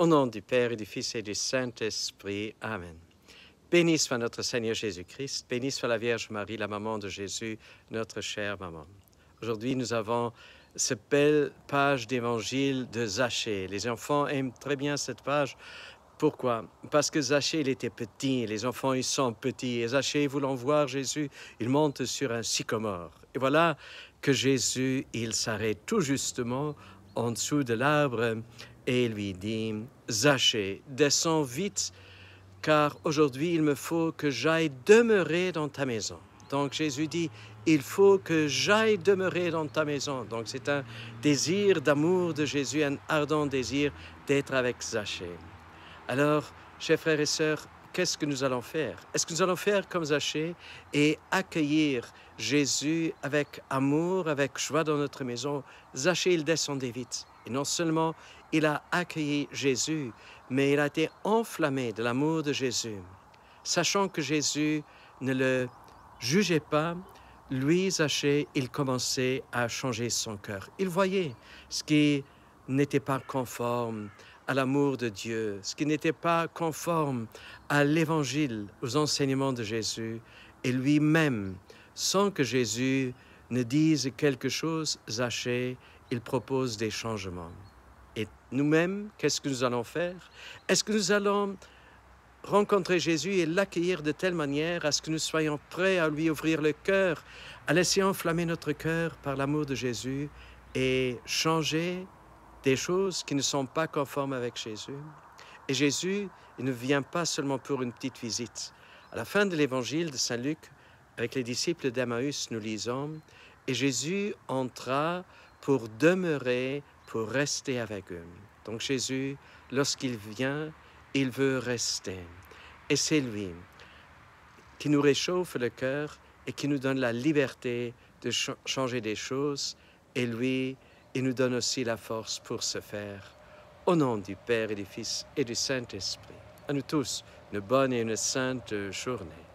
Au nom du Père et du Fils et du Saint-Esprit. Amen. Béni soit notre Seigneur Jésus-Christ, béni soit la Vierge Marie, la maman de Jésus, notre chère maman. Aujourd'hui, nous avons cette belle page d'évangile de Zachée. Les enfants aiment très bien cette page. Pourquoi Parce que Zachée, il était petit, les enfants, ils sont petits. Et Zachée, voulant voir Jésus, il monte sur un sycomore. Et voilà que Jésus, il s'arrête tout justement en dessous de l'arbre et il lui dit, Zachée, descends vite, car aujourd'hui il me faut que j'aille demeurer dans ta maison. Donc Jésus dit, il faut que j'aille demeurer dans ta maison. Donc c'est un désir d'amour de Jésus, un ardent désir d'être avec Zachée. Alors, chers frères et sœurs, qu'est-ce que nous allons faire Est-ce que nous allons faire comme Zachée et accueillir Jésus avec amour, avec joie dans notre maison Zachée, il descendait vite. Et non seulement il a accueilli Jésus, mais il a été enflammé de l'amour de Jésus. Sachant que Jésus ne le jugeait pas, lui, Zachée, il commençait à changer son cœur. Il voyait ce qui n'était pas conforme à l'amour de Dieu, ce qui n'était pas conforme à l'Évangile, aux enseignements de Jésus, et lui-même, sans que Jésus ne dise quelque chose, Zachée, il propose des changements. Et nous-mêmes, qu'est-ce que nous allons faire Est-ce que nous allons rencontrer Jésus et l'accueillir de telle manière à ce que nous soyons prêts à lui ouvrir le cœur, à laisser enflammer notre cœur par l'amour de Jésus et changer des choses qui ne sont pas conformes avec Jésus. Et Jésus, il ne vient pas seulement pour une petite visite. À la fin de l'évangile de Saint Luc, avec les disciples d'Emmaüs, nous lisons, Et Jésus entra pour demeurer, pour rester avec eux. Donc Jésus, lorsqu'il vient, il veut rester. Et c'est lui qui nous réchauffe le cœur et qui nous donne la liberté de changer des choses. Et lui, et nous donne aussi la force pour ce faire. Au nom du Père et du Fils et du Saint-Esprit, à nous tous, une bonne et une sainte journée.